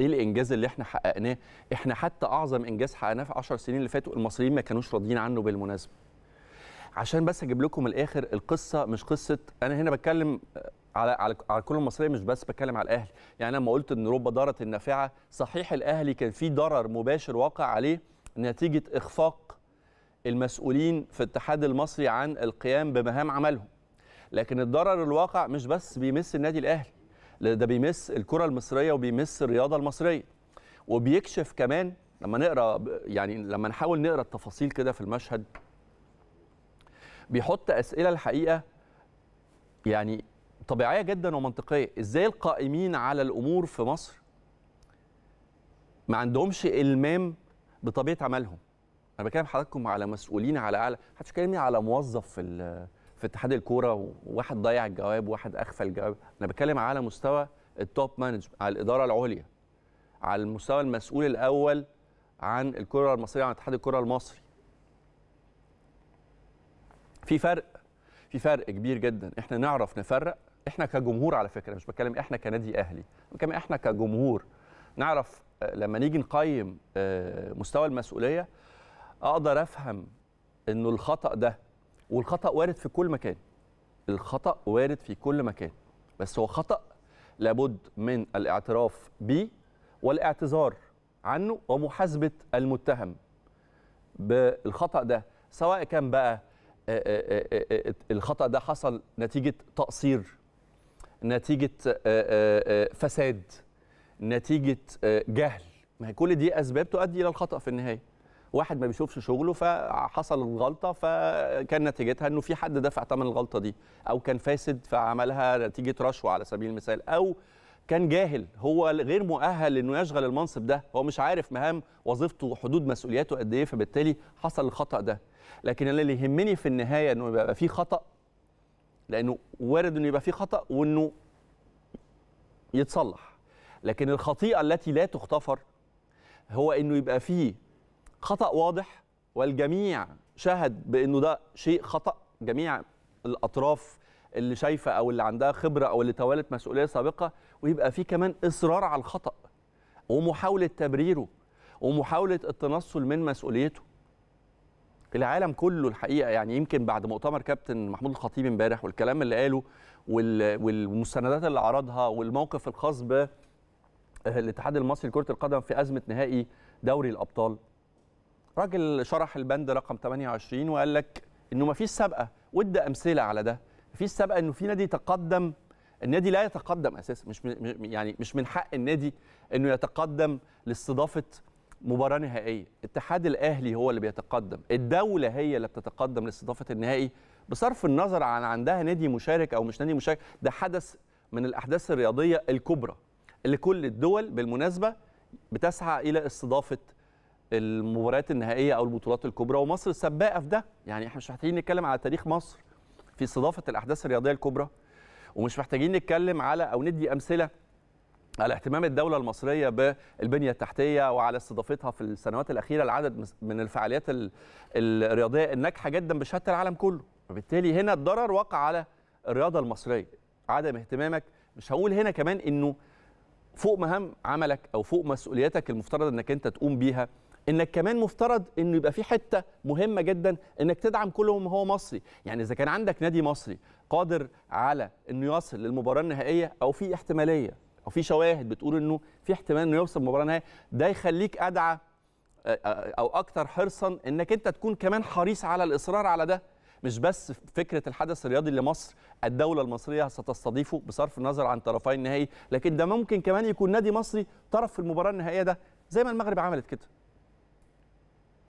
ايه الانجاز اللي احنا حققناه احنا حتى اعظم انجاز حققناه في 10 سنين اللي فاتوا المصريين ما كانوش راضيين عنه بالمناسبه عشان بس اجيب لكم الاخر القصه مش قصه انا هنا بتكلم على على على الكره المصريه مش بس بتكلم على الاهلي يعني لما قلت ان رب ضاره النافعه صحيح الاهلي كان في ضرر مباشر واقع عليه نتيجه اخفاق المسؤولين في الاتحاد المصري عن القيام بمهام عملهم لكن الضرر الواقع مش بس بيمس النادي الاهلي ده بيمس الكره المصريه وبيمس الرياضه المصريه وبيكشف كمان لما نقرا يعني لما نحاول نقرا التفاصيل كده في المشهد بيحط اسئله الحقيقه يعني طبيعيه جدا ومنطقيه ازاي القائمين على الامور في مصر ما عندهمش المام بطبيعه عملهم انا بكلم حضراتكم على مسؤولين على اعلى حدش كلمني على موظف في في اتحاد الكوره وواحد ضيع الجواب وواحد اخفى الجواب انا بتكلم على مستوى التوب مانجمنت على الاداره العليا على المستوى المسؤول الاول عن الكره المصريه عن اتحاد الكره المصري في فرق في فرق كبير جدا احنا نعرف نفرق احنا كجمهور على فكره مش بتكلم احنا كنادي اهلي بتكلم احنا كجمهور نعرف آه، لما نيجي نقيم آه، مستوى المسؤوليه اقدر افهم انه الخطا ده والخطا وارد في كل مكان الخطا وارد في كل مكان بس هو خطا لابد من الاعتراف به والاعتذار عنه ومحاسبه المتهم بالخطا ده سواء كان بقى آه، آه، آه، الخطا ده حصل نتيجه تقصير نتيجه فساد نتيجه جهل ما كل دي اسباب تؤدي الى الخطا في النهايه واحد ما بيشوفش شغله فحصل الغلطه فكان نتيجتها انه في حد دفع ثمن الغلطه دي او كان فاسد فعملها نتيجه رشوه على سبيل المثال او كان جاهل هو غير مؤهل انه يشغل المنصب ده هو مش عارف مهام وظيفته وحدود مسؤولياته قد ايه فبالتالي حصل الخطا ده لكن اللي يهمني في النهايه انه يبقى في خطا لانه وارد انه يبقى في خطا وانه يتصلح لكن الخطيئه التي لا تغتفر هو انه يبقى فيه خطا واضح والجميع شهد بانه ده شيء خطا جميع الاطراف اللي شايفه او اللي عندها خبره او اللي توالت مسؤوليه سابقه ويبقى في كمان اصرار على الخطا ومحاوله تبريره ومحاوله التنصل من مسؤوليته العالم كله الحقيقه يعني يمكن بعد مؤتمر كابتن محمود الخطيب امبارح والكلام اللي قاله والمستندات اللي عرضها والموقف الخاص بالاتحاد المصري لكره القدم في ازمه نهائي دوري الابطال راجل شرح البند رقم 28 وقال لك انه ما فيش سابقه وادى امثله على ده ما فيش سابقه انه في نادي تقدم النادي لا يتقدم اساسا مش يعني مش من حق النادي انه يتقدم لاستضافه مباراه نهائيه الاتحاد الاهلي هو اللي بيتقدم الدوله هي اللي بتتقدم لاستضافه النهائي بصرف النظر عن عندها نادي مشارك او مش نادي مشارك ده حدث من الاحداث الرياضيه الكبرى اللي كل الدول بالمناسبه بتسعى الى استضافه المباريات النهائيه او البطولات الكبرى ومصر سباقه في ده يعني احنا مش محتاجين نتكلم على تاريخ مصر في استضافه الاحداث الرياضيه الكبرى ومش محتاجين نتكلم على او ندي امثله على اهتمام الدولة المصرية بالبنية التحتية وعلى استضافتها في السنوات الأخيرة لعدد من الفعاليات الرياضية الناجحة جدا بشتى العالم كله وبالتالي هنا الضرر وقع على الرياضة المصرية عدم اهتمامك مش هقول هنا كمان إنه فوق مهام عملك أو فوق مسؤولياتك المفترض إنك أنت تقوم بيها انك كمان مفترض انه يبقى في حته مهمه جدا انك تدعم كل من هو مصري يعني اذا كان عندك نادي مصري قادر على انه يصل للمباراه النهائيه او في احتماليه او في شواهد بتقول انه في احتمال انه يوصل للمباراه النهائيه ده يخليك ادعى آه، آه، او اكثر حرصا انك انت تكون كمان حريص على الاصرار على ده مش بس فكره الحدث الرياضي لمصر الدوله المصريه ستستضيفه بصرف النظر عن طرفي النهائي لكن ده ممكن كمان يكون نادي مصري طرف في المباراه النهائيه ده زي ما المغرب عملت كده